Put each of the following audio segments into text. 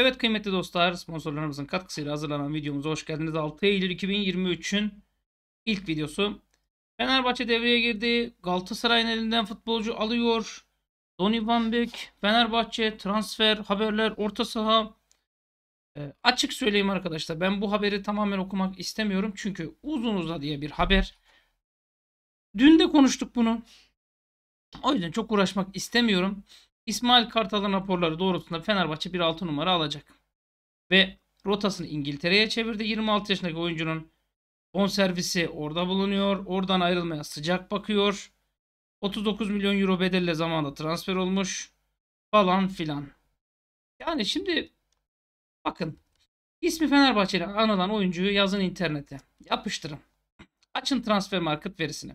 Evet kıymetli dostlar sponsorlarımızın katkısıyla hazırlanan videomuza hoş geldiniz. 6 Eylül 2023'ün ilk videosu. Fenerbahçe devreye girdi. Galatasaray'ın elinden futbolcu alıyor. Donny Van Beek, Fenerbahçe, transfer, haberler, orta saha. E, açık söyleyeyim arkadaşlar ben bu haberi tamamen okumak istemiyorum. Çünkü uzun uza diye bir haber. Dün de konuştuk bunu. O yüzden çok uğraşmak istemiyorum. İsmail Kartal'ın raporları doğrultusunda Fenerbahçe bir 6 numara alacak. Ve rotasını İngiltere'ye çevirdi. 26 yaşındaki oyuncunun servisi orada bulunuyor. Oradan ayrılmaya sıcak bakıyor. 39 milyon euro bedelle zamanla transfer olmuş. Falan filan. Yani şimdi bakın ismi Fenerbahçe'yle anılan oyuncuyu yazın internete. Yapıştırın. Açın transfer market verisini.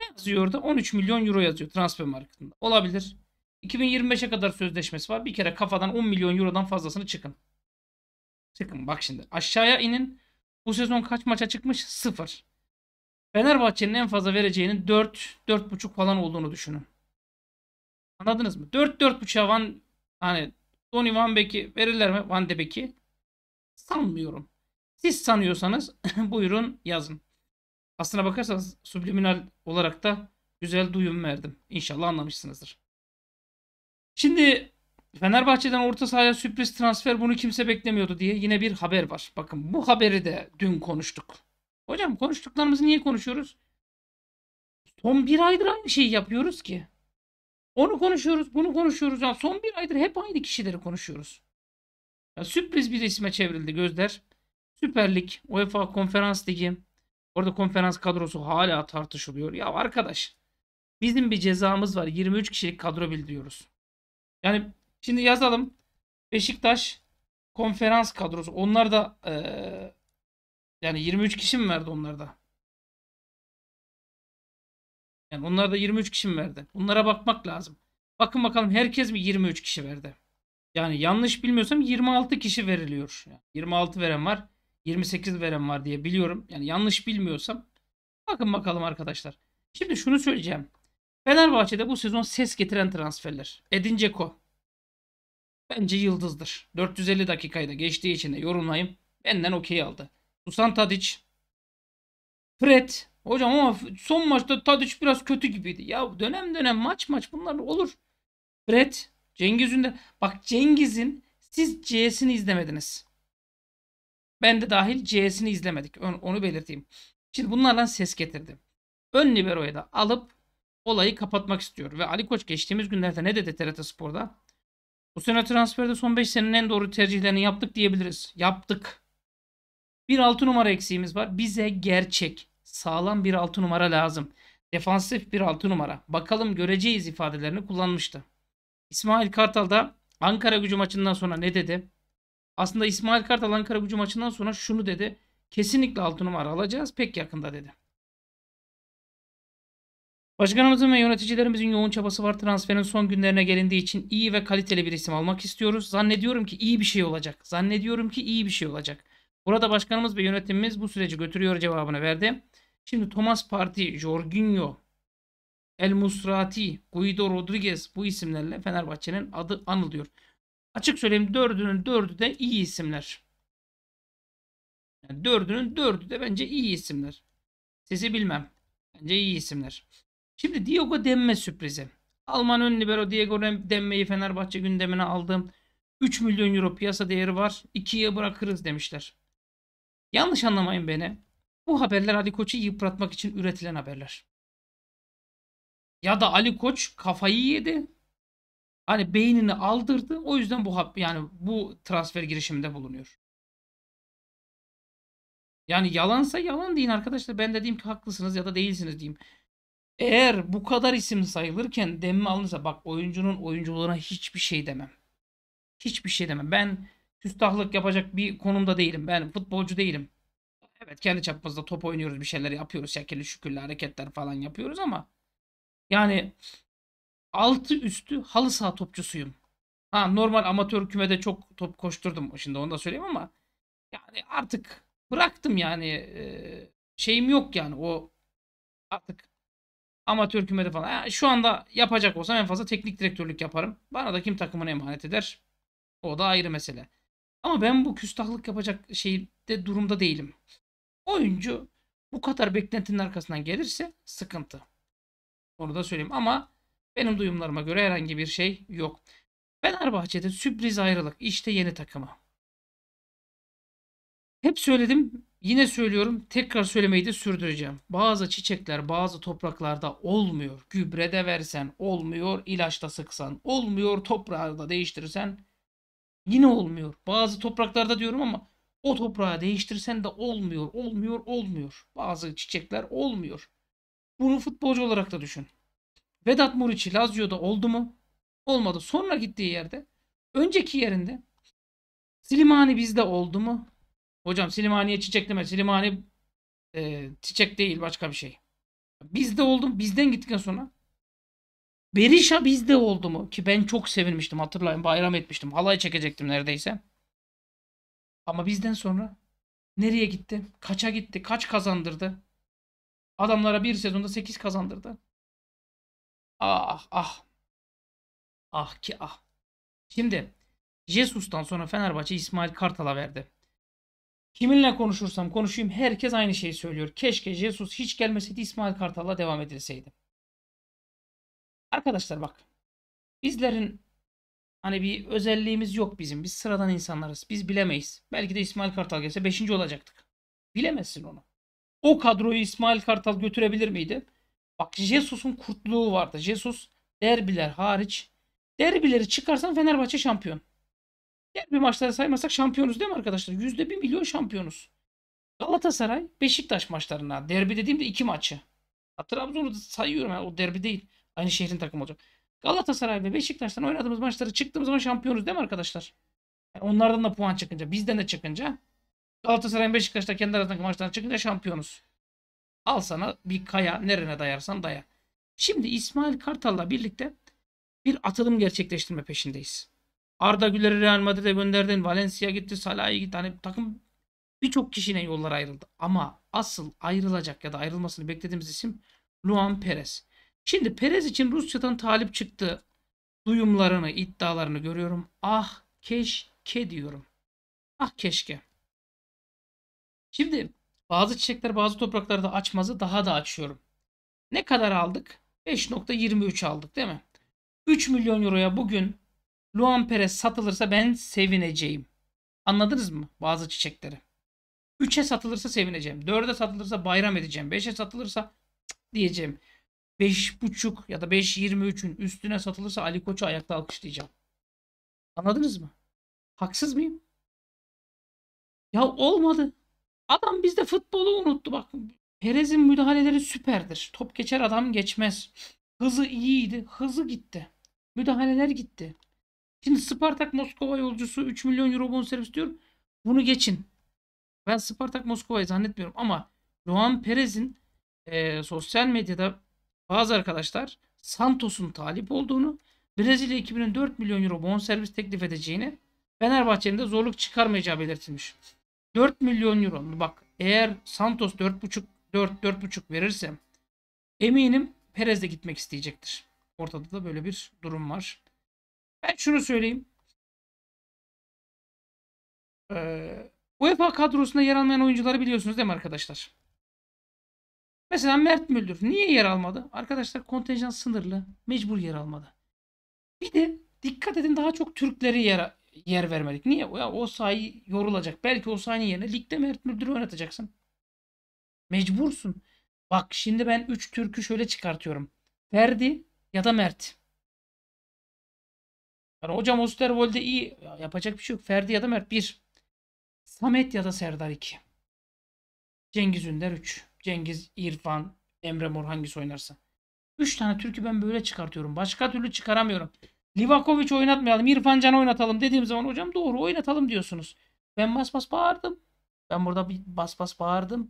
Ne yazıyor da 13 milyon euro yazıyor transfer marketinde. Olabilir. 2025'e kadar sözleşmesi var. Bir kere kafadan 10 milyon eurodan fazlasını çıkın. Çıkın bak şimdi. Aşağıya inin. Bu sezon kaç maça çıkmış? Sıfır. Fenerbahçe'nin en fazla vereceğinin 4, 4.5 falan olduğunu düşünün. Anladınız mı? 4, 4.5'a Van, hani Donny Van Beeki verirler mi? Van de Beeki? Sanmıyorum. Siz sanıyorsanız buyurun yazın. Aslına bakarsanız subliminal olarak da güzel duyum verdim. İnşallah anlamışsınızdır. Şimdi Fenerbahçe'den orta sahaya sürpriz transfer bunu kimse beklemiyordu diye yine bir haber var. Bakın bu haberi de dün konuştuk. Hocam konuştuklarımızı niye konuşuyoruz? Son bir aydır aynı şeyi yapıyoruz ki. Onu konuşuyoruz, bunu konuşuyoruz. ya son bir aydır hep aynı kişileri konuşuyoruz. Yani sürpriz bir isme çevrildi gözler. Süper Lig, UEFA Konferans Ligi. Orada konferans kadrosu hala tartışılıyor. Ya arkadaş bizim bir cezamız var. 23 kişilik kadro bil yani şimdi yazalım. Beşiktaş konferans kadrosu. Onlar da ee, yani 23 kişi mi verdi onlarda? Yani onlar da 23 kişi mi verdi? Bunlara bakmak lazım. Bakın bakalım herkes mi 23 kişi verdi? Yani yanlış bilmiyorsam 26 kişi veriliyor. Yani 26 veren var. 28 veren var diye biliyorum. Yani yanlış bilmiyorsam. Bakın bakalım arkadaşlar. Şimdi şunu söyleyeceğim. Fenerbahçe'de bu sezon ses getiren transferler. Edin Dzeko. Bence yıldızdır. 450 dakikayı da geçtiği için de yorumlayayım. Benden okey aldı. Susan Tadic. Fred. Hocam ama son maçta Tadic biraz kötü gibiydi. Ya dönem dönem maç maç bunlar olur. Fred. Cengiz Ünder. Bak Cengiz'in siz C'sini izlemediniz. Ben de dahil C'sini izlemedik. Onu belirteyim. Şimdi bunlardan ses getirdim. Ön libero'ya da alıp olayı kapatmak istiyor. Ve Ali Koç geçtiğimiz günlerde ne dedi TRT Spor'da? Bu sene transferde son 5 senenin en doğru tercihlerini yaptık diyebiliriz. Yaptık. Bir 6 numara eksiğimiz var. Bize gerçek, sağlam bir 6 numara lazım. Defansif bir 6 numara. Bakalım göreceğiz ifadelerini kullanmıştı. İsmail Kartal da Ankara gücü maçından sonra ne dedi? Aslında İsmail Kartal Ankara gücü maçından sonra şunu dedi. Kesinlikle 6 numara alacağız pek yakında dedi. Başkanımızın ve yöneticilerimizin yoğun çabası var. Transferin son günlerine gelindiği için iyi ve kaliteli bir isim almak istiyoruz. Zannediyorum ki iyi bir şey olacak. Zannediyorum ki iyi bir şey olacak. Burada başkanımız ve yönetimimiz bu süreci götürüyor cevabını verdi. Şimdi Thomas Parti, Jorginho, El Musrati, Guido Rodriguez bu isimlerle Fenerbahçe'nin adı anılıyor. Açık söyleyeyim dördünün dördü de iyi isimler. Yani dördünün dördü de bence iyi isimler. Sizi bilmem. Bence iyi isimler. Şimdi Diego Demme sürprizi. Alman ön libero Diego Demme'yi Fenerbahçe gündemine aldım. 3 milyon euro piyasa değeri var. 2'ye bırakırız demişler. Yanlış anlamayın beni. Bu haberler Ali Koç'u yıpratmak için üretilen haberler. Ya da Ali Koç kafayı yedi. Hani beynini aldırdı. O yüzden bu yani bu transfer girişiminde bulunuyor. Yani yalansa yalan deyin arkadaşlar. Ben de diyeyim ki haklısınız ya da değilsiniz diyeyim. Eğer bu kadar isim sayılırken demme alınırsa bak oyuncunun oyunculuğuna hiçbir şey demem. Hiçbir şey demem. Ben küstahlık yapacak bir konumda değilim. Ben futbolcu değilim. Evet kendi çapımızda top oynuyoruz bir şeyler yapıyoruz. Şekilli şükürlü hareketler falan yapıyoruz ama yani altı üstü halı saha topçusuyum. Ha normal amatör kümede çok top koşturdum. Şimdi onu da söyleyeyim ama yani artık bıraktım yani şeyim yok yani o artık Amatör kümede falan. Yani şu anda yapacak olsam en fazla teknik direktörlük yaparım. Bana da kim takımını emanet eder? O da ayrı mesele. Ama ben bu küstahlık yapacak şeyde durumda değilim. Oyuncu bu kadar beklentinin arkasından gelirse sıkıntı. Onu da söyleyeyim ama benim duyumlarıma göre herhangi bir şey yok. Fenerbahçe'de sürpriz ayrılık işte yeni takımı. Hep söyledim Yine söylüyorum tekrar söylemeyi de sürdüreceğim. Bazı çiçekler bazı topraklarda olmuyor. Gübrede versen olmuyor, ilaçta sıksan olmuyor, toprağı da değiştirirsen yine olmuyor. Bazı topraklarda diyorum ama o toprağı değiştirsen de olmuyor, olmuyor, olmuyor. Bazı çiçekler olmuyor. Bunu futbolcu olarak da düşün. Vedat Muriçi Lazio'da oldu mu? Olmadı. Sonra gittiği yerde, önceki yerinde Slimani bizde oldu mu? Hocam Silimani'ye çiçek deme. Silimani e, çiçek değil başka bir şey. Bizde oldum Bizden gittikten sonra. Berisha bizde oldu mu? Ki ben çok sevinmiştim hatırlayın. Bayram etmiştim. Halay çekecektim neredeyse. Ama bizden sonra nereye gitti? Kaça gitti? Kaç kazandırdı? Adamlara bir sezonda 8 kazandırdı. Ah ah. Ah ki ah. Şimdi Jesus'tan sonra Fenerbahçe İsmail Kartal'a verdi. Kiminle konuşursam konuşayım herkes aynı şeyi söylüyor. Keşke Jesus hiç gelmeseydi İsmail Kartal'la devam edilseydi. Arkadaşlar bak. Bizlerin hani bir özelliğimiz yok bizim. Biz sıradan insanlarız. Biz bilemeyiz. Belki de İsmail Kartal gelse 5. olacaktık. Bilemezsin onu. O kadroyu İsmail Kartal götürebilir miydi? Bak Jesus'un kurtluğu vardı. Jesus derbiler hariç derbileri çıkarsan Fenerbahçe şampiyon. Diğer bir maçları saymasak şampiyonuz değil mi arkadaşlar? Yüzde bir milyon şampiyonuz. Galatasaray Beşiktaş maçlarına derbi dediğimde iki maçı. Trabzon'u sayıyorum yani o derbi değil. Aynı şehrin takımı olacak. Galatasaray ve Beşiktaş'tan oynadığımız maçları çıktığımız zaman şampiyonuz değil mi arkadaşlar? Yani onlardan da puan çıkınca, bizden de çıkınca galatasaray Beşiktaş'ta kendi arasındaki maçlardan çıkınca şampiyonuz. Al sana bir kaya, nerene dayarsan daya. Şimdi İsmail Kartal'la birlikte bir atılım gerçekleştirme peşindeyiz. Arda Güler'i Real Madrid'e gönderdin. Valencia gitti. Salah'ı gitti. Hani takım birçok kişinin yollar ayrıldı. Ama asıl ayrılacak ya da ayrılmasını beklediğimiz isim Luan Perez. Şimdi Perez için Rusya'dan talip çıktı. Duyumlarını, iddialarını görüyorum. Ah keşke diyorum. Ah keşke. Şimdi bazı çiçekler bazı topraklarda açmazı daha da açıyorum. Ne kadar aldık? 5.23 aldık değil mi? 3 milyon euroya bugün Luan Perez satılırsa ben sevineceğim. Anladınız mı bazı çiçekleri? 3'e satılırsa sevineceğim. 4'e satılırsa bayram edeceğim. 5'e satılırsa diyeceğim. 5.5 ya da 5.23'ün üstüne satılırsa Ali Koç'u ayakta alkışlayacağım. Anladınız mı? Haksız mıyım? Ya olmadı. Adam bizde futbolu unuttu bak. Perez'in müdahaleleri süperdir. Top geçer adam geçmez. Hızı iyiydi. Hızı gitti. Müdahaleler gitti. Şimdi Spartak Moskova yolcusu 3 milyon euro bonservis diyor. Bunu geçin. Ben Spartak Moskova'yı zannetmiyorum ama Juan Perez'in e, sosyal medyada bazı arkadaşlar Santos'un talip olduğunu Brezilya ekibinin 4 milyon euro bonservis teklif edeceğini Fenerbahçe'nin de zorluk çıkarmayacağı belirtilmiş. 4 milyon euro bak eğer Santos 4.5 4 4.5 verirse eminim Perez de gitmek isteyecektir. Ortada da böyle bir durum var. Ben şunu söyleyeyim. Ee, UEFA kadrosunda yer almayan oyuncuları biliyorsunuz değil mi arkadaşlar? Mesela Mert Müldür niye yer almadı? Arkadaşlar kontenjan sınırlı. Mecbur yer almadı. Bir de dikkat edin daha çok Türkleri yer, yer vermedik. Niye? Ya o sayı yorulacak. Belki o sayının yerine ligde Mert Müldür'ü oynatacaksın. Mecbursun. Bak şimdi ben 3 Türk'ü şöyle çıkartıyorum. Ferdi ya da Mert. Yani hocam Osterwold'e iyi. yapacak bir şey yok. Ferdi ya da Mert 1. Samet ya da Serdar 2. Cengiz Ünder 3. Cengiz, İrfan, Emre Mor hangisi oynarsa. 3 tane türkü ben böyle çıkartıyorum. Başka türlü çıkaramıyorum. Livakovic oynatmayalım. İrfan Can oynatalım dediğim zaman hocam doğru oynatalım diyorsunuz. Ben bas bas bağırdım. Ben burada bir bas bas bağırdım.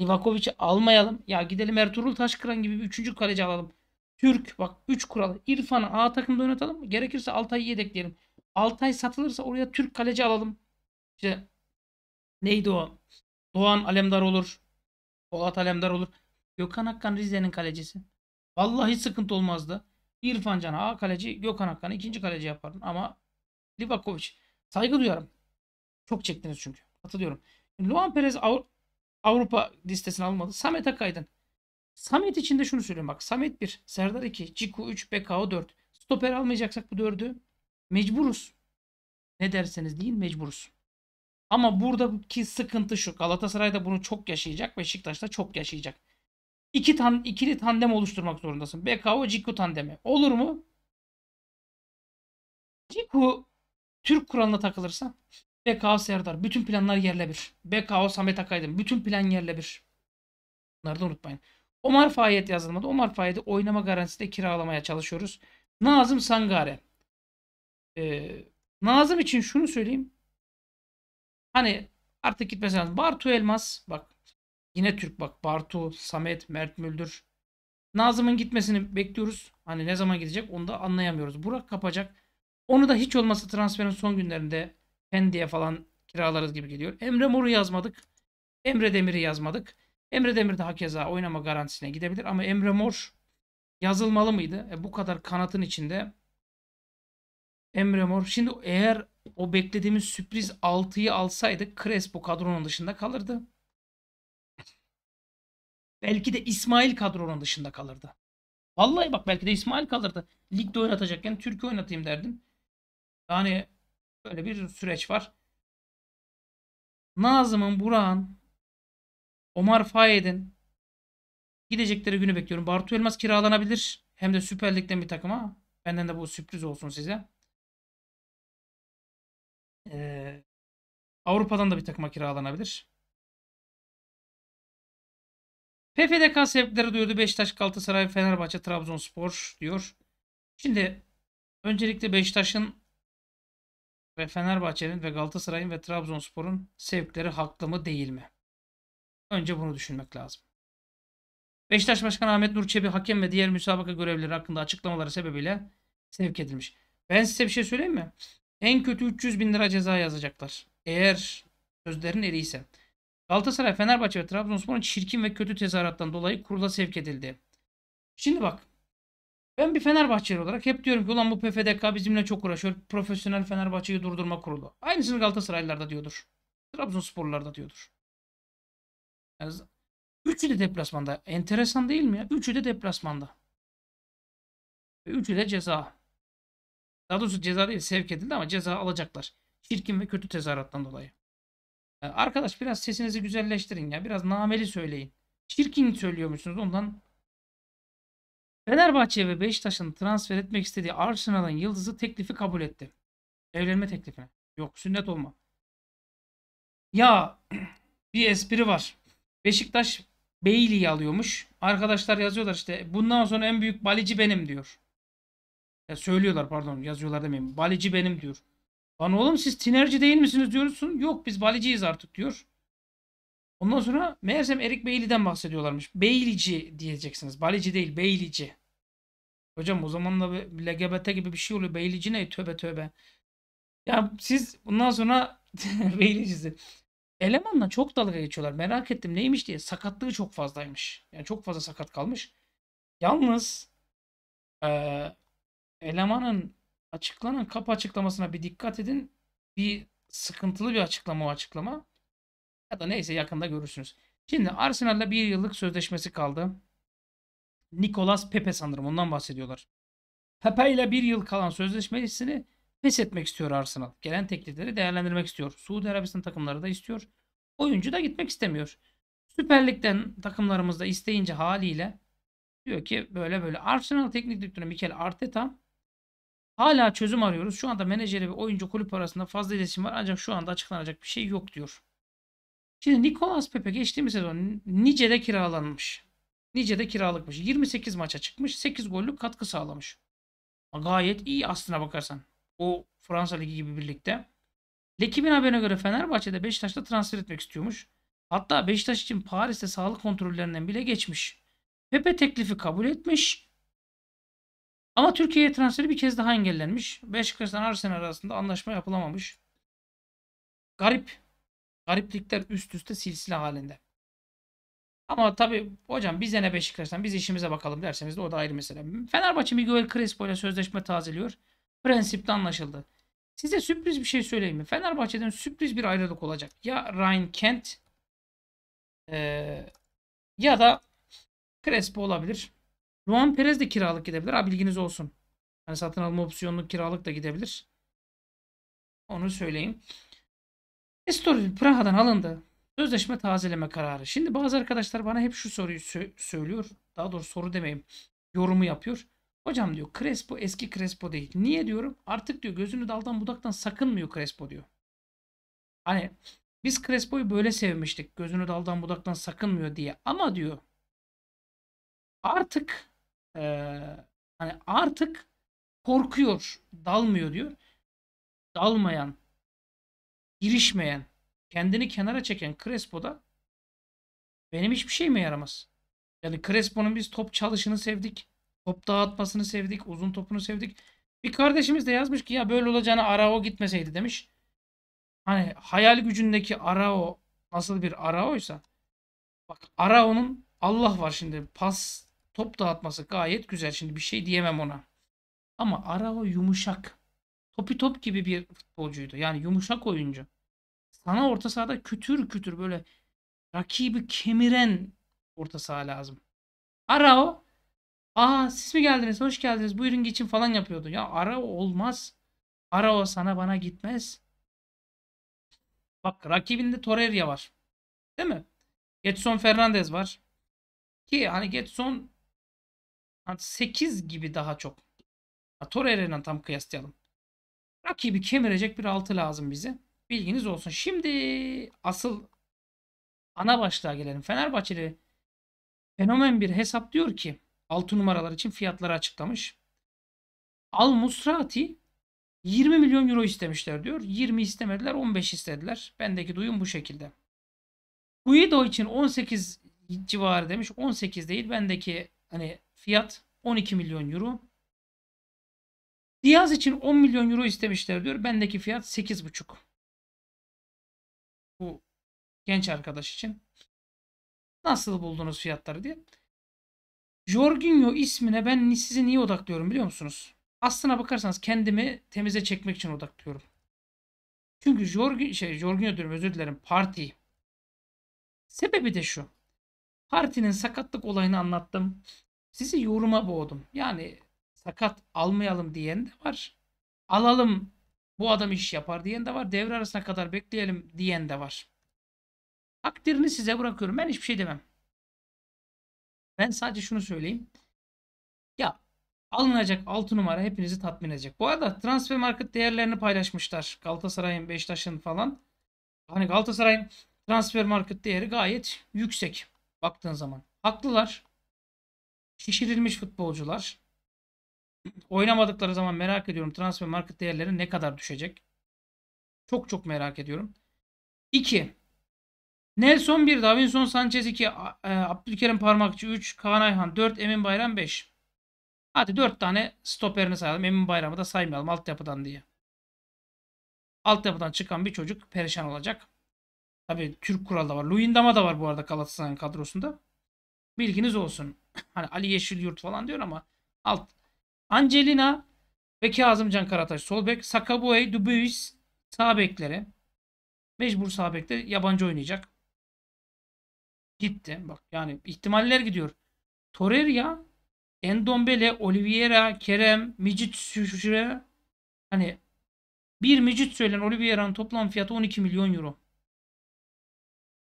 Livakovic'i almayalım. Ya gidelim Ertuğrul Taşkıran gibi bir üçüncü kaleci alalım. Türk bak 3 kural. İrfan'ı A takımda oynatalım. Gerekirse Altay'ı yedekleyelim. Altay satılırsa oraya Türk kaleci alalım. İşte neydi o? Doğan Alemdar olur. Polat Alemdar olur. Gökhan Hakkan Rize'nin kalecisi. Vallahi sıkıntı olmazdı. İrfan cana A kaleci, Gökhan Hakkan'ı ikinci kaleci yaparım ama Livakovic saygı duyarım. Çok çektiniz çünkü. Hatırlıyorum. Luan Perez Avrupa listesine almadı Samet Akaydın. Samet için de şunu söylüyorum bak. Samet 1, Serdar 2, Ciku 3, BKO 4. Stoper almayacaksak bu 4'ü mecburuz. Ne derseniz deyin mecburuz. Ama buradaki sıkıntı şu. Galatasaray'da bunu çok yaşayacak. Beşiktaş'ta çok yaşayacak. İki tan ikili tandem oluşturmak zorundasın. BKO Ciku tandemi. Olur mu? Ciku Türk kuralına takılırsa BKO Serdar. Bütün planlar yerle bir. BKO Samet Akaydın. Bütün plan yerle bir. Bunları da unutmayın. Omar Fayet yazılmadı. Omar Fayet'i oynama garantisiyle kiralamaya çalışıyoruz. Nazım Sangare. Ee, Nazım için şunu söyleyeyim. Hani artık gitmesi lazım. Bartu Elmas bak yine Türk bak. Bartu, Samet, Mert Müldür. Nazım'ın gitmesini bekliyoruz. Hani ne zaman gidecek onu da anlayamıyoruz. Burak kapacak. Onu da hiç olmasa transferin son günlerinde Pendik'e falan kiralarız gibi geliyor. Emre Mor'u yazmadık. Emre Demir'i yazmadık. Emre Demir de hakeza oynama garantisine gidebilir ama Emre Mor yazılmalı mıydı? E, bu kadar kanatın içinde Emre Mor. Şimdi eğer o beklediğimiz sürpriz 6'yı alsaydık Crespo kadronun dışında kalırdı. Belki de İsmail kadronun dışında kalırdı. Vallahi bak belki de İsmail kalırdı. Ligde oynatacakken Türkiye oynatayım derdim. Yani böyle bir süreç var. Nazım'ın Burak'ın Omar Fayed'in gidecekleri günü bekliyorum. Bartu Elmas kiralanabilir. Hem de Süper Lig'den bir takıma. Benden de bu sürpriz olsun size. Ee, Avrupa'dan da bir takıma kiralanabilir. PFDK sevkleri duyurdu. Beşiktaş, Galatasaray, Fenerbahçe, Trabzonspor diyor. Şimdi öncelikle Beşiktaş'ın ve Fenerbahçe'nin ve Galatasaray'ın ve Trabzonspor'un sevkleri haklı mı değil mi? Önce bunu düşünmek lazım. Beşiktaş Başkanı Ahmet Nur Çebi hakem ve diğer müsabaka görevlileri hakkında açıklamaları sebebiyle sevk edilmiş. Ben size bir şey söyleyeyim mi? En kötü 300 bin lira ceza yazacaklar. Eğer sözlerin eriyse. Galatasaray, Fenerbahçe ve Trabzonspor'un çirkin ve kötü tezahürattan dolayı kurula sevk edildi. Şimdi bak. Ben bir Fenerbahçeli olarak hep diyorum ki ulan bu PFDK bizimle çok uğraşıyor. Profesyonel Fenerbahçe'yi durdurma kurulu. Aynısını Galatasaraylılar da diyordur. Trabzonsporlular da diyordur. Yani üçü de deplasmanda. Enteresan değil mi ya? Üçü de deplasmanda. Ve üçü de ceza. Daha doğrusu ceza değil sevk edildi ama ceza alacaklar. Çirkin ve kötü tezahürattan dolayı. Yani arkadaş biraz sesinizi güzelleştirin ya. Biraz nameli söyleyin. Çirkin söylüyormuşsunuz ondan. Fenerbahçe ve Beşiktaş'ın transfer etmek istediği Arsenal'ın yıldızı teklifi kabul etti. Evlenme teklifine. Yok sünnet olma. Ya bir espri var. Beşiktaş Bailey'i alıyormuş. Arkadaşlar yazıyorlar işte bundan sonra en büyük balici benim diyor. Ya söylüyorlar pardon yazıyorlar demeyeyim. Balici benim diyor. Lan oğlum siz tinerci değil misiniz diyorsun. Yok biz baliciyiz artık diyor. Ondan sonra meğersem Erik Beyli'den bahsediyorlarmış. Beylici diyeceksiniz. Balici değil Beylici Hocam o zaman da LGBT gibi bir şey oluyor. Beylici ne? Tövbe tövbe. Ya siz bundan sonra Bailey'cisi. Elemanla çok dalga geçiyorlar. Merak ettim neymiş diye. Sakatlığı çok fazlaymış. Yani çok fazla sakat kalmış. Yalnız e, elemanın açıklanan kapı açıklamasına bir dikkat edin. Bir sıkıntılı bir açıklama o açıklama. Ya da neyse yakında görürsünüz. Şimdi Arsenal'la bir yıllık sözleşmesi kaldı. Nicolas Pepe sanırım ondan bahsediyorlar. Pepe ile bir yıl kalan sözleşmesini pes etmek istiyor Arsenal. Gelen teklifleri değerlendirmek istiyor. Suudi Arabistan takımları da istiyor. Oyuncu da gitmek istemiyor. Süper Lig'den takımlarımız da isteyince haliyle diyor ki böyle böyle Arsenal teknik direktörü Mikel Arteta hala çözüm arıyoruz. Şu anda menajeri ve oyuncu kulüp arasında fazla iletişim var ancak şu anda açıklanacak bir şey yok diyor. Şimdi Nicolas Pepe geçtiğimiz sezon Nice'de kiralanmış. Nice'de kiralıkmış. 28 maça çıkmış. 8 gollük katkı sağlamış. Gayet iyi aslına bakarsan. O Fransa Ligi gibi birlikte. Lekib'in haberine göre Fenerbahçe'de Beşiktaş'ta transfer etmek istiyormuş. Hatta Beşiktaş için Paris'te sağlık kontrollerinden bile geçmiş. Pepe teklifi kabul etmiş. Ama Türkiye'ye transferi bir kez daha engellenmiş. Beşiktaş'tan Arsenal arasında anlaşma yapılamamış. Garip. Gariplikler üst üste silsile halinde. Ama tabi hocam bize ne Beşiktaş'tan biz işimize bakalım derseniz de o da ayrı mesele. Fenerbahçe Miguel Crespo ile sözleşme tazeliyor prensipte anlaşıldı. Size sürpriz bir şey söyleyeyim mi? Fenerbahçe'den sürpriz bir ayrılık olacak. Ya Ryan Kent e, ya da Crespo olabilir. Juan Perez de kiralık gidebilir. Ha bilginiz olsun. Yani satın alma opsiyonlu kiralık da gidebilir. Onu söyleyeyim. Estoril Praha'dan alındı. Sözleşme tazeleme kararı. Şimdi bazı arkadaşlar bana hep şu soruyu sö söylüyor. Daha doğrusu soru demeyeyim. Yorumu yapıyor. Hocam diyor Crespo eski Crespo değil. Niye diyorum? Artık diyor gözünü daldan budaktan sakınmıyor Crespo diyor. Hani biz Crespo'yu böyle sevmiştik. Gözünü daldan budaktan sakınmıyor diye. Ama diyor artık e, hani artık korkuyor. Dalmıyor diyor. Dalmayan, girişmeyen, kendini kenara çeken Crespo'da benim hiçbir şeyime yaramaz. Yani Crespo'nun biz top çalışını sevdik. Top dağıtmasını sevdik. Uzun topunu sevdik. Bir kardeşimiz de yazmış ki ya böyle olacağını Arao gitmeseydi demiş. Hani hayal gücündeki Arao nasıl bir Arao'ysa bak Arao'nun Allah var şimdi pas top dağıtması gayet güzel. Şimdi bir şey diyemem ona. Ama Arao yumuşak. Topi top gibi bir futbolcuydu. Yani yumuşak oyuncu. Sana orta sahada kütür kütür böyle rakibi kemiren orta saha lazım. Arao Aa siz mi geldiniz? Hoş geldiniz. Buyurun geçin falan yapıyordu. Ya ara olmaz. Ara o sana bana gitmez. Bak rakibinde Torreira var. Değil mi? Getson Fernandez var. Ki hani Getson 8 hani gibi daha çok. Torreira'yla tam kıyaslayalım. Rakibi kemirecek bir altı lazım bize. Bilginiz olsun. Şimdi asıl ana başlığa gelelim. Fenerbahçeli fenomen bir hesap diyor ki 6 numaralar için fiyatları açıklamış. Al Musrati 20 milyon euro istemişler diyor. 20 istemediler 15 istediler. Bendeki duyum bu şekilde. Guido için 18 civarı demiş. 18 değil bendeki hani fiyat 12 milyon euro. Diaz için 10 milyon euro istemişler diyor. Bendeki fiyat 8,5. Bu genç arkadaş için. Nasıl buldunuz fiyatları diye. Jorginho ismine ben sizi niye odaklıyorum biliyor musunuz? Aslına bakarsanız kendimi temize çekmek için odaklıyorum. Çünkü Jorginho, şey, Jorginho diyorum özür dilerim parti. Sebebi de şu. Partinin sakatlık olayını anlattım. Sizi yoruma boğdum. Yani sakat almayalım diyen de var. Alalım bu adam iş yapar diyen de var. Devre arasına kadar bekleyelim diyen de var. Takdirini size bırakıyorum. Ben hiçbir şey demem. Ben sadece şunu söyleyeyim. Ya alınacak 6 numara hepinizi tatmin edecek. Bu arada transfer market değerlerini paylaşmışlar. Galatasaray'ın, Beşiktaş'ın falan. Hani Galatasaray'ın transfer market değeri gayet yüksek baktığın zaman. Haklılar. Şişirilmiş futbolcular. Oynamadıkları zaman merak ediyorum transfer market değerleri ne kadar düşecek. Çok çok merak ediyorum. 2. Nelson 1, Davinson Sanchez 2, e, Abdülkerim Parmakçı 3, Kaan Ayhan 4, Emin Bayram 5. Hadi 4 tane stoperini sayalım. Emin Bayram'ı da saymayalım altyapıdan diye. Altyapıdan çıkan bir çocuk perişan olacak. Tabii Türk kuralı da var. Luyendama da var bu arada Galatasaray'ın kadrosunda. Bilginiz olsun. Hani Ali Yurt falan diyor ama alt. Angelina ve Kazımcan Karataş sol bek. Sakabuey, Dubuis sağ bekleri. Mecbur sağ bekte yabancı oynayacak. Gitti. Bak yani ihtimaller gidiyor. Torreira, Endombele, Oliveira, Kerem, Micit Şüşre. Hani bir Micit söylen Oliveira'nın toplam fiyatı 12 milyon euro.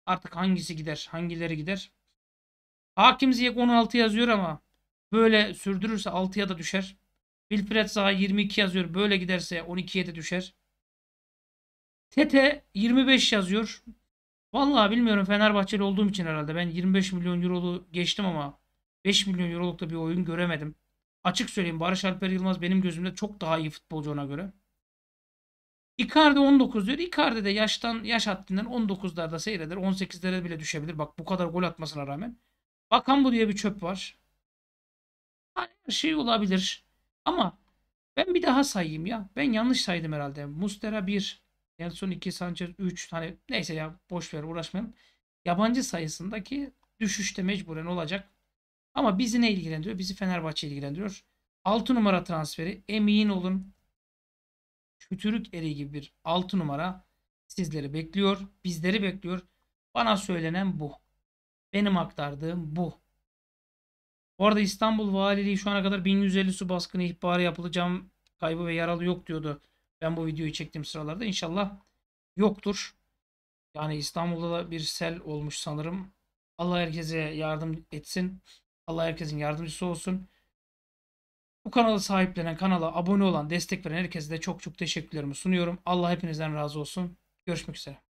Artık hangisi gider? Hangileri gider? Hakim Ziyek 16 yazıyor ama böyle sürdürürse 6'ya da düşer. Wilfred Zaha 22 yazıyor. Böyle giderse 12'ye de düşer. Tete 25 yazıyor. Vallahi bilmiyorum Fenerbahçeli olduğum için herhalde. Ben 25 milyon eurolu geçtim ama 5 milyon euroluk da bir oyun göremedim. Açık söyleyeyim Barış Alper Yılmaz benim gözümde çok daha iyi futbolcu ona göre. Icardi 19 diyor. Icardi de yaştan yaş haddinden 19'larda seyreder. 18'lere bile düşebilir. Bak bu kadar gol atmasına rağmen. Bakan bu diye bir çöp var. Hani her şey olabilir. Ama ben bir daha sayayım ya. Ben yanlış saydım herhalde. Mustera 1. Nelson 2, Sanchez 3. Hani neyse ya boş ver uğraşmayalım. Yabancı sayısındaki düşüşte mecburen olacak. Ama bizi ne ilgilendiriyor? Bizi Fenerbahçe ilgilendiriyor. 6 numara transferi emin olun kütürük eri gibi bir 6 numara sizleri bekliyor. Bizleri bekliyor. Bana söylenen bu. Benim aktardığım bu. Bu arada İstanbul Valiliği şu ana kadar 1150 su baskını ihbarı cam kaybı ve yaralı yok diyordu. Ben bu videoyu çektiğim sıralarda inşallah yoktur. Yani İstanbul'da da bir sel olmuş sanırım. Allah herkese yardım etsin. Allah herkesin yardımcısı olsun. Bu kanalı sahiplenen, kanala abone olan, destek veren herkese de çok çok teşekkürlerimi sunuyorum. Allah hepinizden razı olsun. Görüşmek üzere.